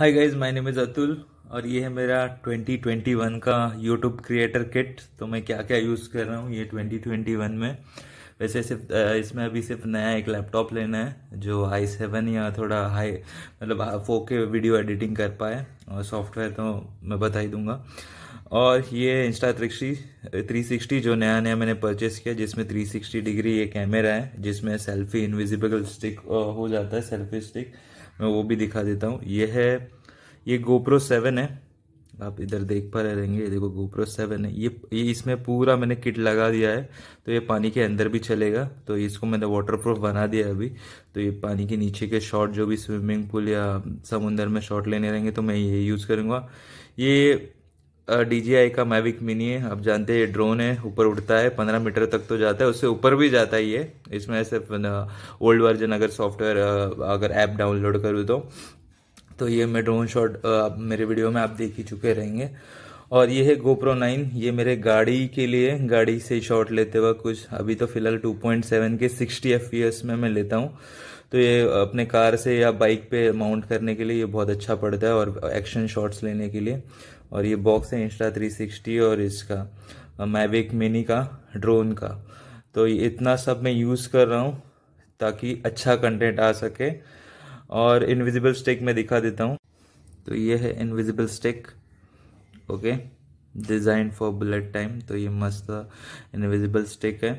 hi guys my name is Atul और ये है मेरा 2021 का यूट्यूब क्रिएटर किट तो मैं क्या क्या यूज़ कर रहा हूँ ये 2021 में वैसे सिर्फ इसमें अभी सिर्फ नया एक लैपटॉप लेना है जो हाई सेवन या थोड़ा हाई मतलब फो के वीडियो एडिटिंग कर पाए और सॉफ्टवेयर तो मैं बता ही दूंगा और ये इंस्टा थ्री सिक्सटी जो नया नया मैंने परचेस किया जिसमें थ्री सिक्सटी डिग्री ये कैमरा है जिसमें सेल्फी इनविजिबल स्टिक हो जाता है सेल्फी स्टिक मैं वो भी दिखा देता हूँ ये है ये गोप्रो सेवन है आप इधर देख पा रहे रहेंगे देखो गोप्रो सेवन है ये ये इसमें पूरा मैंने किट लगा दिया है तो ये पानी के अंदर भी चलेगा तो इसको मैंने वाटर प्रूफ बना दिया है अभी तो ये पानी के नीचे के शॉट जो भी स्विमिंग पूल या समुंदर में शॉट लेने रहेंगे तो मैं ये यूज़ करूँगा ये डी जी आई का मैविक मिनी है आप जानते हैं ये ड्रोन है ऊपर उड़ता है पंद्रह मीटर तक तो जाता है उससे ऊपर भी जाता ही है इसमें ऐसे ओल्ड वर्जन अगर सॉफ्टवेयर अगर ऐप डाउनलोड करूँ तो तो ये मैं ड्रोन शॉट मेरे वीडियो में आप देख ही चुके रहेंगे और ये है गोप्रो नाइन ये मेरे गाड़ी के लिए गाड़ी से शॉट लेते वक्त कुछ अभी तो फिलहाल 2.7 के 60 एफ में मैं लेता हूँ तो ये अपने कार से या बाइक पे माउंट करने के लिए ये बहुत अच्छा पड़ता है और एक्शन शॉट्स लेने के लिए और ये बॉक्स है इंस्टा 360 और इसका मैविक मिनी का ड्रोन का तो इतना सब मैं यूज़ कर रहा हूँ ताकि अच्छा कंटेंट आ सके और इनविजिबल स्टिक मैं दिखा देता हूँ तो ये है invisible stick okay design for bullet time तो ये मस्त इनविजिबल स्टिक है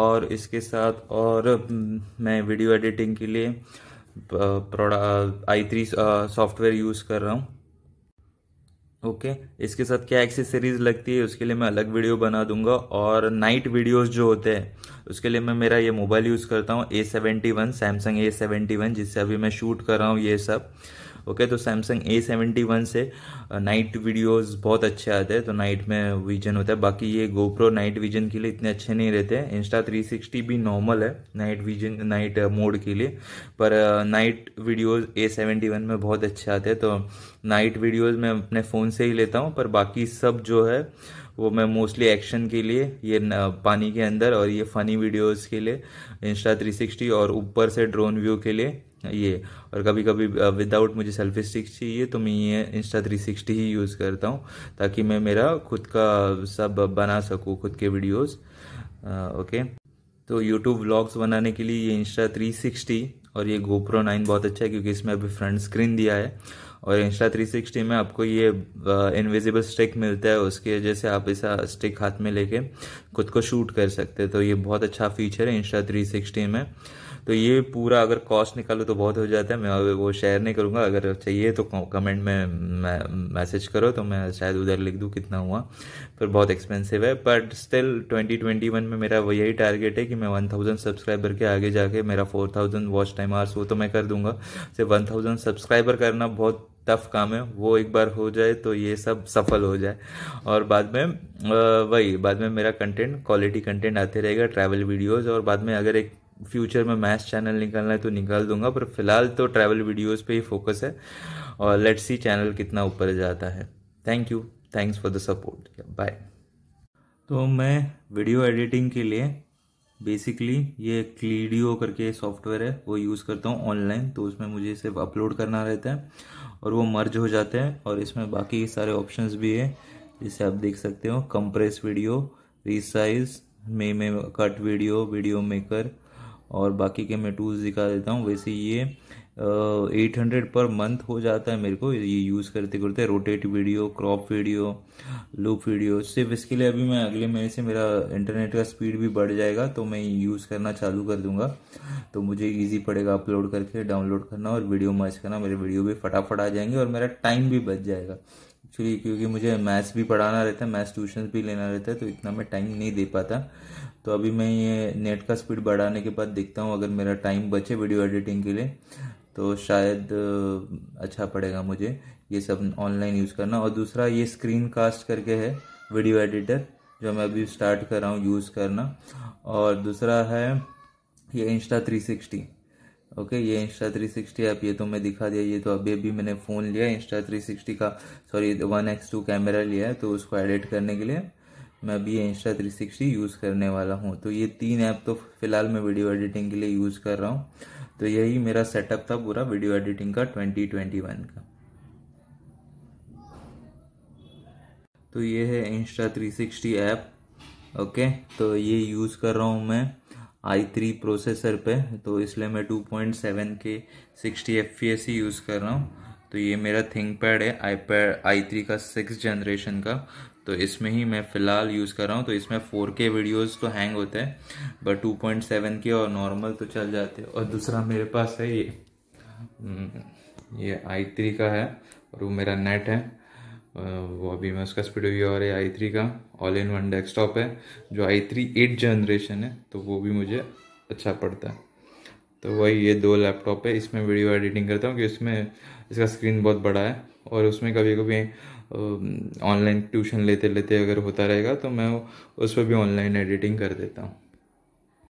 और इसके साथ और मैं वीडियो एडिटिंग के लिए प्रोडा आई थ्री सॉफ्टवेयर यूज़ कर रहा हूँ ओके इसके साथ क्या एक्सेसरीज लगती है उसके लिए मैं अलग वीडियो बना दूंगा और नाइट वीडियोस जो होते हैं उसके लिए मैं मेरा ये मोबाइल यूज़ करता हूँ A seventy one Samsung A seventy one जिससे अभी मैं शूट कर रहा हूँ ये सब ओके तो सैमसंग ए सेवेंटी वन से नाइट वीडियोस बहुत अच्छे आते हैं तो नाइट में विजन होता है बाकी ये गोप्रो नाइट विजन के लिए इतने अच्छे नहीं रहते हैं इंस्टा थ्री सिक्सटी भी नॉर्मल है नाइट विजन नाइट मोड के लिए पर night videos A seventy one में बहुत अच्छे आते हैं तो नाइट वीडियोज़ मैं अपने फ़ोन से ही लेता हूँ पर बाकी सब जो है वो मैं मोस्टली एक्शन के लिए ये पानी के अंदर और ये फ़नी वीडियोज़ के लिए इंस्टा थ्री सिक्सटी और ऊपर से ड्रोन व्यू के लिए ये और कभी कभी विदाउट मुझे सेल्फी स्टिक चाहिए तो मैं ये इंस्टा 360 ही यूज़ करता हूँ ताकि मैं मेरा खुद का सब बना सकूँ खुद के वीडियोस ओके तो यूट्यूब व्लॉग्स बनाने के लिए ये इंस्टा 360 और ये गोप्रो 9 बहुत अच्छा है क्योंकि इसमें अभी फ्रंट स्क्रीन दिया है और इंस्टा 360 में आपको ये इनविजिबल स्टिक मिलता है उसकी वजह से आप ऐसा स्टिक हाथ में लेके खुद को शूट कर सकते हैं तो ये बहुत अच्छा फीचर है इंस्टा 360 में तो ये पूरा अगर कॉस्ट निकालो तो बहुत हो जाता है मैं वो शेयर नहीं करूँगा अगर चाहिए तो कमेंट में मैसेज करो तो मैं शायद उधर लिख दूँ कितना हुआ पर बहुत एक्सपेंसिव है बट स्टिल 2021 में, में मेरा यही टारगेट है कि मैं 1000 सब्सक्राइबर के आगे जाके मेरा 4000 वॉच टाइम आर्स वो तो मैं कर दूंगा सिर्फ वन थाउजेंड सब्सक्राइबर करना बहुत टफ काम है वो एक बार हो जाए तो ये सब सफल हो जाए और बाद में वही बाद में मेरा कंटेंट क्वालिटी कंटेंट आते रहेगा ट्रैवल वीडियोस और बाद में अगर एक फ्यूचर में मैथ चैनल निकालना है तो निकाल दूंगा पर फिलहाल तो ट्रैवल वीडियोस पे ही फोकस है और लेट्स सी चैनल कितना ऊपर जाता है thank you thanks for the support bye तो मैं वीडियो एडिटिंग के लिए बेसिकली ये क्लीडियो करके सॉफ्टवेयर है वो यूज़ करता हूँ ऑनलाइन तो उसमें मुझे सिर्फ अपलोड करना रहता है और वो मर्ज हो जाते हैं और इसमें बाकी सारे ऑप्शंस भी है जिसे आप देख सकते हो कंप्रेस वीडियो रिसाइज मे में कट वीडियो वीडियो मेकर और बाकी के मैं टूल्स दिखा देता हूँ वैसे ये एट हंड्रेड पर मंथ हो जाता है मेरे को ये यूज़ करते करते rotate video crop video loop video सिर्फ इसके लिए अभी मैं अगले महीने से मेरा इंटरनेट का स्पीड भी बढ़ जाएगा तो मैं यूज़ करना चालू कर दूंगा तो मुझे ईजी पड़ेगा अपलोड करके डाउनलोड करना और वीडियो मर्ज करना मेरे वीडियो भी फटाफट आ जाएंगे और मेरा टाइम भी बच जाएगा एक्चुअली क्योंकि मुझे मैथ्स भी पढ़ाना रहता है मैथ्स ट्यूशन भी लेना रहता है तो इतना मैं टाइम नहीं दे पाता तो अभी मैं ये नेट का स्पीड बढ़ाने के बाद देखता हूँ अगर मेरा टाइम बचे वीडियो एडिटिंग के लिए तो शायद अच्छा पड़ेगा मुझे ये सब ऑनलाइन यूज़ करना और दूसरा ये स्क्रीन कास्ट करके है वीडियो एडिटर जो मैं अभी स्टार्ट कर रहा हूँ यूज़ करना और दूसरा है ये इंस्टा थ्री सिक्सटी ओके ये इंस्टा 360 ऐप ये तो मैं दिखा दिया ये तो अभी अभी मैंने फ़ोन लिया इंस्टा 360 का sorry one X two camera लिया है तो उसको एडिट करने के लिए मैं अभी ये इंस्टा 360 यूज़ करने वाला हूँ तो ये तीन ऐप तो फिलहाल मैं वीडियो एडिटिंग के लिए यूज़ कर रहा हूँ तो यही मेरा सेटअप था पूरा वीडियो एडिटिंग का वन का तो ये है इंस्टा 360 ऐप ओके तो ये यूज़ कर रहा हूँ मैं आई थ्री प्रोसेसर पे तो इसलिए मैं टू पॉइंट सेवन के सिक्सटी एफ ही यूज़ कर रहा हूँ तो ये मेरा थिंक पैड है आई पैड आई थ्री का सिक्स जनरेशन का तो इसमें ही मैं फ़िलहाल यूज़ कर रहा हूँ तो इसमें फोर के वीडियोज़ तो हैंग होते हैं बट टू पॉइंट सेवन के और नॉर्मल तो चल जाते हैं और दूसरा मेरे पास है ये हम्म, ये आई थ्री का है और वो मेरा नेट है वो अभी मैं उसका स्पीड व्यू और आई थ्री का ऑल इन वन डेस्कटॉप है जो आई थ्री एट जनरेशन है तो वो भी मुझे अच्छा पड़ता है तो वही ये दो लैपटॉप है इसमें वीडियो एडिटिंग करता हूँ कि इसमें इसका स्क्रीन बहुत बड़ा है और उसमें कभी कभी ऑनलाइन ट्यूशन लेते लेते अगर होता रहेगा तो मैं उस पर भी ऑनलाइन एडिटिंग कर देता हूँ